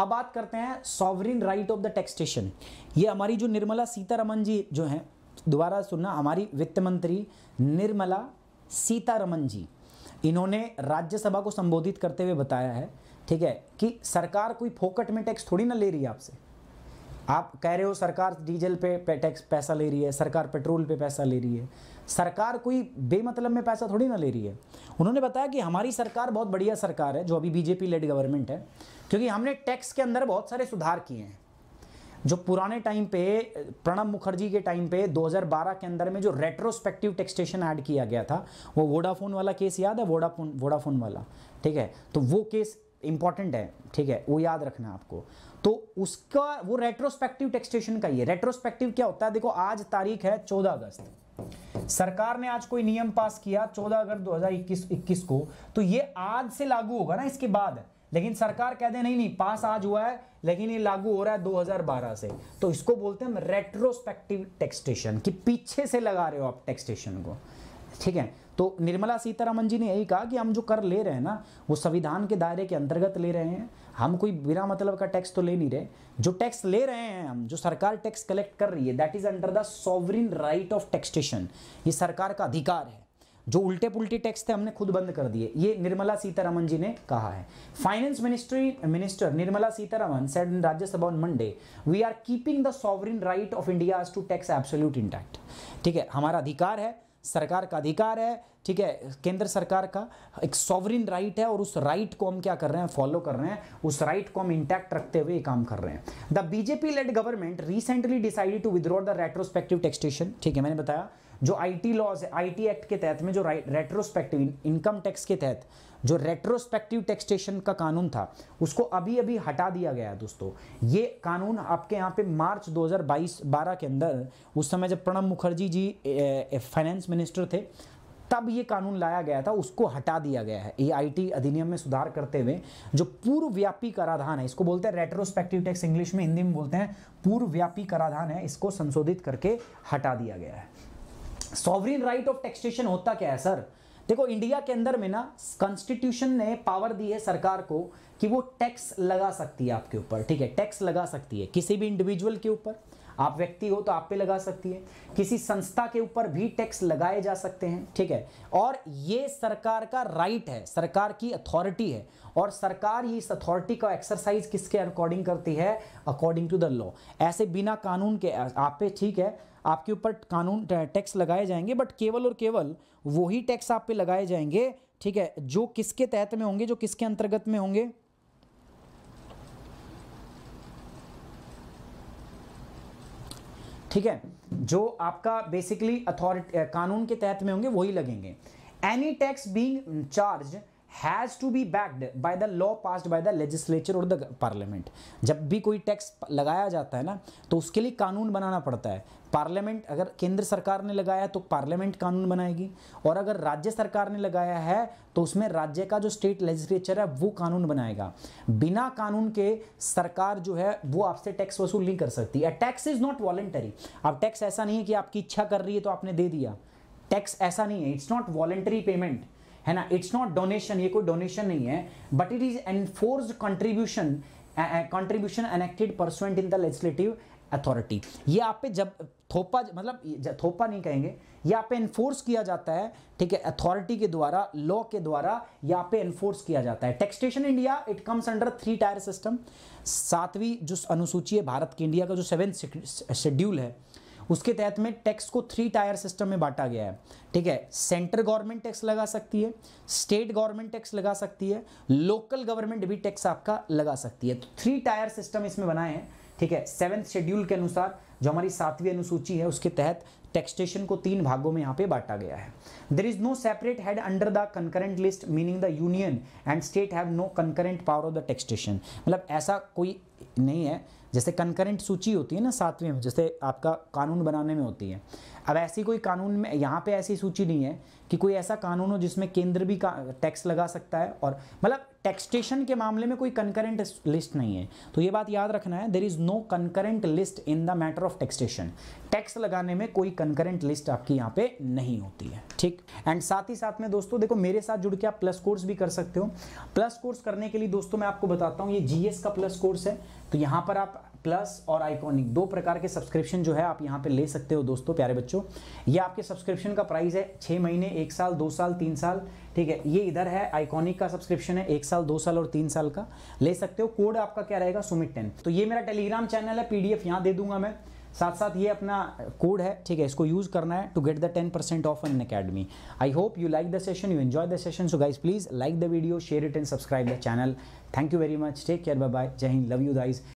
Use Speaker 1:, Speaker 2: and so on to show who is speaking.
Speaker 1: अब बात करते हैं sovereign right of the taxation ये हमारी जो निर्मला सीतारमन जी जो हैं दोबारा सुनना हमारी वित्त मंत्री निर्मला सीतारमन जी इन्होंने राज्यसभा को संबोधित करते हुए बताया है ठीक है कि सरकार कोई फोकट में टैक्स थोड़ी ना ले रही है आपसे आप कह रहे हो सरकार डीजल पे टैक्स पैसा ले रही है सरकार पेट्रोल पे पैसा ले रही है सरकार कोई बेमतलब में पैसा थोड़ी ना ले रही है उन्होंने बताया कि हमारी सरकार बहुत बढ़िया सरकार है जो अभी बीजेपी लेड गवर्नमेंट है क्योंकि हमने टैक्स के अंदर बहुत सारे सुधार किए हैं जो पुराने टाइम पे प्रणब मुखर्जी के टाइम पे 2012 के अंदर में जो रेट्रोस्पेक्टिव टेक्सटेशन ऐड किया गया था वो वोडाफोन वाला केस याद है वोडाफोन वोडाफोन वाला ठीक है तो वो केस इंपॉर्टेंट है ठीक है वो याद रखना आपको तो उसका वो रेट्रोस्पेक्टिव टेक्सटेशन का ही रेट्रोस्पेक्टिव क्या होता है देखो आज तारीख है चौदह अगस्त सरकार ने आज कोई नियम पास किया चौदह अगस्त दो हजार को तो ये आज से लागू होगा ना इसके बाद लेकिन सरकार कह दे नहीं नहीं पास आज हुआ है लेकिन ये लागू हो रहा है 2012 से तो इसको बोलते हैं हम रेट्रोस्पेक्टिव टेक्सटेशन कि पीछे से लगा रहे हो आप टेक्सटेशन को ठीक है तो निर्मला सीतारामन जी ने यही कहा कि हम जो कर ले रहे हैं ना वो संविधान के दायरे के अंतर्गत ले रहे हैं हम कोई बिना मतलब का टैक्स तो ले नहीं रहे जो टैक्स ले रहे हैं हम जो सरकार टैक्स कलेक्ट कर रही है that is under the sovereign right of taxation ये सरकार का अधिकार है जो उल्टे पुलटे टैक्स थे हमने खुद बंद कर दिए ये निर्मला सीतारमन जी ने कहा है finance ministry minister Nirmala Sitharaman said in Rajya Sabha on Monday we are keeping the sovereign right of India to tax absolute intact ठीक है हमारा अधिकार है सरकार का अधिकार है ठीक है केंद्र सरकार का एक सॉवरिन राइट है और उस राइट को हम क्या कर रहे हैं फॉलो कर रहे हैं उस राइट को हम इंटैक्ट रखते हुए ये काम कर रहे हैं the BJP led government recently decided to withdraw the retrospective taxation ठीक है मैंने बताया जो आईटी लॉज है आईटी एक्ट के तहत में जो रेट्रोस्पेक्टिव इनकम टैक्स के तहत जो रेट्रोस्पेक्टिव टैक्सेशन का कानून था उसको अभी अभी हटा दिया गया दोस्तों ये कानून आपके यहाँ पे मार्च 2022 12 के अंदर उस समय जब प्रणब मुखर्जी जी फाइनेंस मिनिस्टर थे तब ये कानून लाया गया था उसको हटा दिया गया है ये आईटी अधिनियम में सुधार करते हुए जो पूर्व व्यापी कराधान है इसको बोलते हैं रेट्रोस्पेक्टिव टैक्स इंग्लिश में हिंदी में बोलते हैं पूर्व व्यापी कराधान है इसको संशोधित करके हटा दिया गया है सॉवरीन राइट ऑफ टैक्सेशन होता क्या है सर देखो इंडिया के अंदर में ना कॉन्स्टिट्यूशन ने पावर दी है सरकार को कि वो टैक्स लगा सकती है आपके ऊपर ठीक है टैक्स लगा सकती है किसी भी इंडिविजुअल के ऊपर आप व्यक्ति हो तो आप पे लगा सकती है किसी संस्था के ऊपर भी टैक्स लगाए जा सकते हैं ठीक है और ये सरकार का राइट है सरकार की अथॉरिटी है और सरकार ये इस अथॉरिटी का एक्सरसाइज किसके अकॉर्डिंग करती है अकॉर्डिंग टू द लॉ ऐसे बिना कानून के आप पे ठीक है आपके ऊपर कानून टैक्स लगाए जाएंगे बट केवल और केवल वही टैक्स आप पे लगाए जाएंगे ठीक है जो किसके तहत में होंगे जो किसके अंतर्गत में होंगे ठीक है जो आपका बेसिकली अथॉरिटी कानून के तहत में होंगे वही लगेंगे any tax being charge has to be backed by the law passed by the legislature और द पार्लियामेंट जब भी कोई टैक्स लगाया जाता है ना तो उसके लिए कानून बनाना पड़ता है पार्लियामेंट अगर केंद्र सरकार ने लगाया तो पार्लियामेंट कानून बनाएगी और अगर राज्य सरकार ने लगाया है तो उसमें राज्य का जो स्टेट लेजिस्लेचर है वो कानून बनाएगा बिना कानून के सरकार जो है वो आपसे टैक्स वसूल नहीं कर सकती टैक्स इज नॉट वॉलेंटरी अब टैक्स ऐसा नहीं है कि आपकी इच्छा कर रही है तो आपने दे दिया टैक्स ऐसा नहीं है इट्स नॉट वॉलेंटरी पेमेंट है ना इट्स नॉट डोनेशन ये कोई डोनेशन नहीं है but it is enforce contribution contribution enacted pursuant in the legislative authority ये आप पे जब थोपा मतलब थोपा नहीं कहेंगे ये आप पे एनफोर्स किया जाता है ठीक है अथॉरिटी के द्वारा लॉ के द्वारा ये आप पे एनफोर्स किया जाता है taxation India it comes under three tier system सातवीं जो अनुसूची है भारत की इंडिया का जो सेवेंथ शेड्यूल है उसके तहत में टैक्स को थ्री टायर सिस्टम में बांटा गया है ठीक है सेंटर गवर्नमेंट टैक्स लगा सकती है स्टेट गवर्नमेंट टैक्स लगा सकती है लोकल गवर्नमेंट भी टैक्स आपका लगा सकती है तो थ्री टायर सिस्टम इसमें बनाए हैं ठीक है सेवेंथ शेड्यूल के अनुसार जो हमारी सातवीं अनुसूची है उसके तहत टेक्सटेशन को तीन भागों में यहाँ पे बांटा गया है there is no separate head under the concurrent list meaning the union and state have no concurrent power of the taxation मतलब ऐसा कोई नहीं है जैसे कंकरेंट सूची होती है ना सातवीं में जैसे आपका कानून बनाने में होती है अब ऐसी कोई कानून में यहाँ पे ऐसी सूची नहीं है कि कोई ऐसा कानून हो जिसमें केंद्र भी टैक्स लगा सकता है और मतलब टैक्सटेशन के मामले में कोई कंकरेंट लिस्ट नहीं है तो ये बात याद रखना है there is no concurrent list in the matter of of taxation tax लगाने में कोई कंकरेंट लिस्ट आपकी यहाँ पे नहीं होती है ठीक एंड साथ ही साथ में दोस्तों देखो मेरे साथ जुड़ के आप प्लस कोर्स भी कर सकते हो प्लस कोर्स करने के लिए दोस्तों मैं आपको बताता हूँ ये जीएस का प्लस कोर्स है तो यहाँ पर आप प्लस और आइकॉनिक दो प्रकार के सब्सक्रिप्शन जो है आप यहाँ पे ले सकते हो दोस्तों प्यारे बच्चों ये आपके सब्सक्रिप्शन का प्राइस है छः महीने एक साल दो साल तीन साल ठीक है ये इधर है आइकॉनिक का सब्सक्रिप्शन है एक साल दो साल और तीन साल का ले सकते हो कोड आपका क्या रहेगा सुमित टेन तो ये मेरा टेलीग्राम चैनल है पी डी यहाँ दे दूंगा मैं साथ साथ ये अपना कोड है ठीक है इसको यूज करना है to get the ten percent off Unacademy I hope you like the session you enjoy the session so guys please like the video share it and subscribe the channel thank you very much take care bye bye Jai Hind love you guys